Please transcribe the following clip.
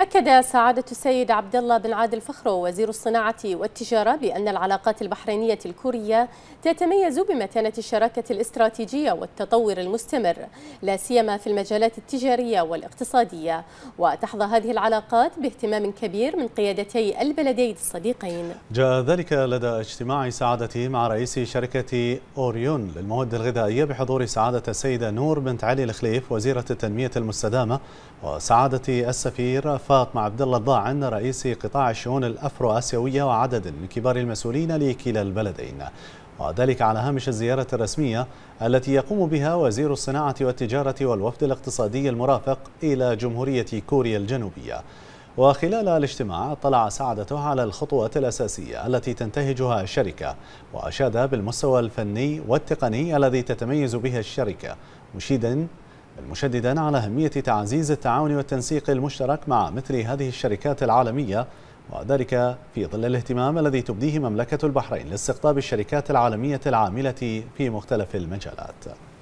أكد سعادة السيد عبد الله بن عادل فخرو وزير الصناعة والتجارة بأن العلاقات البحرينية الكورية تتميز بمتانة الشراكة الاستراتيجية والتطور المستمر لا سيما في المجالات التجارية والاقتصادية وتحظى هذه العلاقات باهتمام كبير من قيادتي البلدين الصديقين جاء ذلك لدى اجتماع سعادته مع رئيس شركة أوريون للمواد الغذائية بحضور سعادة السيدة نور بنت علي الخليف وزيرة التنمية المستدامة وسعادة السفير مع عبد الله ضاعن رئيس قطاع الشؤون الأفرو آسيوية وعدد من كبار المسؤولين لكلا البلدين وذلك على هامش الزيارة الرسمية التي يقوم بها وزير الصناعة والتجارة والوفد الاقتصادي المرافق إلى جمهورية كوريا الجنوبية وخلال الاجتماع اطلع سعادته على الخطوات الأساسية التي تنتهجها الشركة وأشاد بالمستوى الفني والتقني الذي تتميز به الشركة مشيدا مشددا على أهمية تعزيز التعاون والتنسيق المشترك مع مثل هذه الشركات العالمية وذلك في ظل الاهتمام الذي تبديه مملكة البحرين لاستقطاب الشركات العالمية العاملة في مختلف المجالات